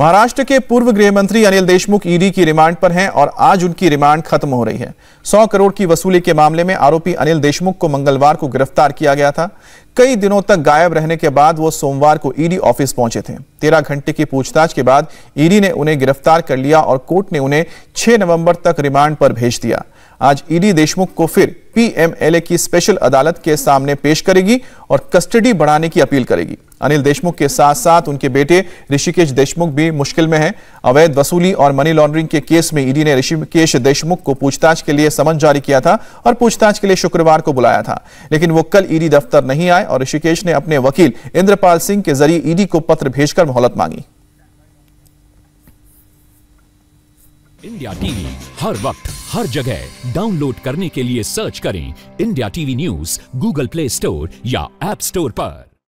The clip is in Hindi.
महाराष्ट्र के पूर्व गृह मंत्री अनिल देशमुख ईडी की रिमांड पर हैं और आज उनकी रिमांड खत्म हो रही है 100 करोड़ की वसूली के मामले में आरोपी अनिल देशमुख को मंगलवार को गिरफ्तार किया गया था कई दिनों तक गायब रहने के बाद वो सोमवार को ईडी ऑफिस पहुंचे थे तेरह घंटे की पूछताछ के बाद ईडी ने उन्हें गिरफ्तार कर लिया और कोर्ट ने उन्हें 6 नवंबर तक रिमांड पर भेज दिया आज ईडी देशमुख को फिर पीएमएलए की स्पेशल अदालत के सामने पेश करेगी और कस्टडी बढ़ाने की अपील करेगी अनिल देशमुख के साथ साथ उनके बेटे ऋषिकेश देशमुख भी मुश्किल में हैं अवैध वसूली और मनी लॉन्ड्रिंग के केस में ईडी ने ऋषिकेश देशमुख को पूछताछ के लिए समन जारी किया था और पूछताछ के लिए शुक्रवार को बुलाया था लेकिन वो कल ईडी दफ्तर नहीं आए जाए और ऋषिकेश ने अपने वकील इंद्रपाल सिंह के जरिए ईडी को पत्र भेजकर मोहलत मांगी इंडिया टीवी हर वक्त हर जगह डाउनलोड करने के लिए सर्च करें India TV news Google Play Store या एप स्टोर पर